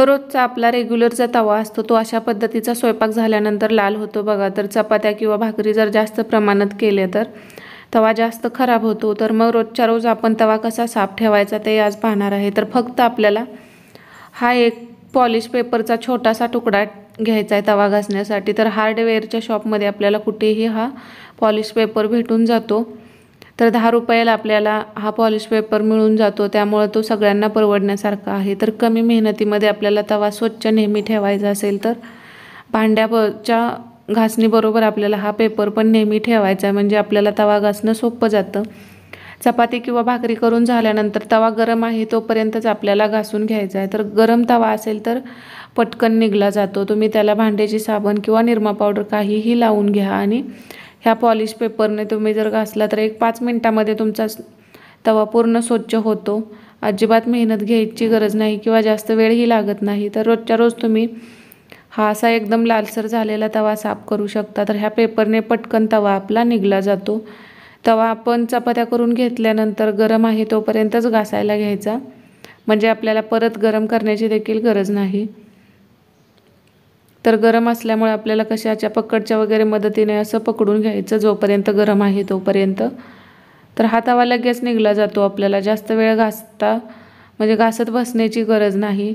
रोजचा आपला रेग्युलरचा तवा असतो तो अशा पद्धतीचा स्वयंपाक झाल्यानंतर लाल होतो बघा तर चपात्या किंवा भाकरी जर जास्त प्रमाणात केले तर तवा जास्त खराब होतो तर मग रोजच्या रोज आपण तवा कसा साफ ठेवायचा ते आज पाहणार आहे तर फक्त आपल्याला हा एक पॉलिश पेपरचा छोटासा तुकडा घ्यायचा आहे तवा घासण्यासाठी तर हार्डवेअरच्या शॉपमध्ये आपल्याला कुठेही हा पॉलिश पेपर भेटून जातो तर दहा रुपयाला आपल्याला हा पॉलिश पेपर मिळून जातो त्यामुळं तो सगळ्यांना परवडण्यासारखा आहे तर कमी मेहनतीमध्ये आपल्याला तवा स्वच्छ नेहमी ठेवायचा असेल तर भांड्याच्या घासणीबरोबर आपल्याला हा पेपर पण नेहमी ठेवायचा आहे म्हणजे आपल्याला तवा घासणं सोपं जातं चपाती किंवा भाकरी करून झाल्यानंतर तवा गरम आहे तोपर्यंतच आपल्याला घासून घ्यायचा आहे तर गरम तवा असेल तर पटकन निघला जातो तुम्ही त्याला भांड्याची साबण किंवा निरमा पावडर काहीही लावून घ्या आणि ह्या पॉलिश पेपरने तुम्ही जर घासला तर एक पाच मिनटामध्ये तुमचा तवा पूर्ण स्वच्छ होतो अजिबात मेहनत घ्यायची गरज नाही किंवा जास्त वेळही लागत नाही तर रोजच्या रोज तुम्ही हा असा एकदम लालसर झालेला तवा साफ करू शकता तर ह्या पेपरने पटकन तवा आपला निघला जातो तवा आपण चपात्या करून घेतल्यानंतर गरम आहे तोपर्यंतच घासायला घ्यायचा म्हणजे आपल्याला परत गरम करण्याची देखील गरज नाही तर गरम असल्यामुळे आपल्याला कशाच्या पकडच्या वगैरे मदतीने असं पकडून घ्यायचं जोपर्यंत गरम आहे तोपर्यंत तर हा तवा लगेच निघला जातो आपल्याला जास्त वेळ घासता म्हणजे घासत बसण्याची गरज नाही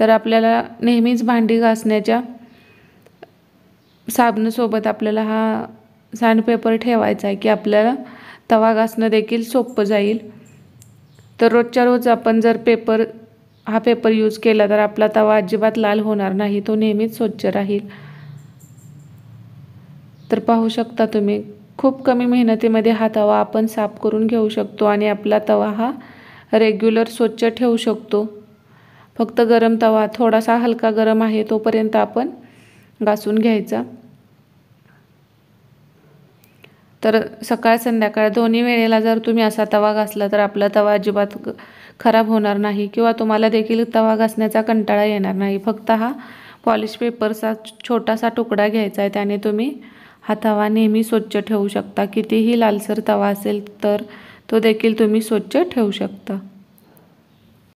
तर आपल्याला नेहमीच भांडी घासण्याच्या साबणसोबत आपल्याला हा सँडपेपर ठेवायचा आहे की आपल्याला तवा घासणं देखील सोपं जाईल तर रोजच्या रोज आपण जर पेपर हा पेपर यूज केला तर आपला तवा अजिबात लाल होणार नाही तो नेहमीच स्वच्छ राहील तर पाहू शकता तुम्ही खूप कमी मेहनतीमध्ये हा तवा आपण साफ करून घेऊ शकतो आणि आपला तवा हा रेग्युलर स्वच्छ ठेवू शकतो फक्त गरम तवा थोडासा हलका गरम आहे तोपर्यंत आपण घासून घ्यायचा तर सकाळ संध्याकाळ दोन्ही वेळेला जर तुम्ही असा तवा घासला तर आपला तवा अजिबात खराब होणार नाही किंवा तुम्हाला देखील तवा घासण्याचा कंटाळा येणार नाही फक्त हा पॉलिश पेपरचा छोटासा तुकडा घ्यायचा आहे त्याने तुम्ही हा तवा नेहमी स्वच्छ ठेवू शकता कितीही लालसर तवा असेल तर तो देखील तुम्ही स्वच्छ ठेवू शकता